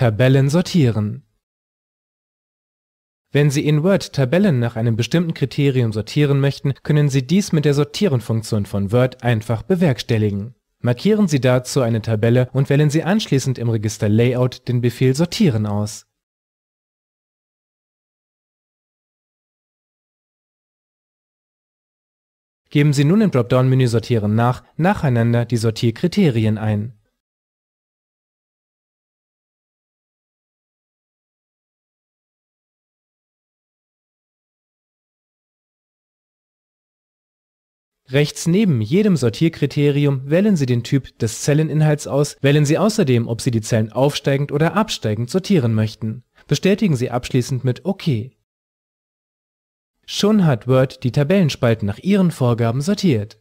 Tabellen sortieren. Wenn Sie in Word Tabellen nach einem bestimmten Kriterium sortieren möchten, können Sie dies mit der Sortieren-Funktion von Word einfach bewerkstelligen. Markieren Sie dazu eine Tabelle und wählen Sie anschließend im Register Layout den Befehl Sortieren aus. Geben Sie nun im Dropdown-Menü Sortieren nach nacheinander die Sortierkriterien ein. Rechts neben jedem Sortierkriterium wählen Sie den Typ des Zelleninhalts aus, wählen Sie außerdem, ob Sie die Zellen aufsteigend oder absteigend sortieren möchten. Bestätigen Sie abschließend mit OK. Schon hat Word die Tabellenspalten nach Ihren Vorgaben sortiert.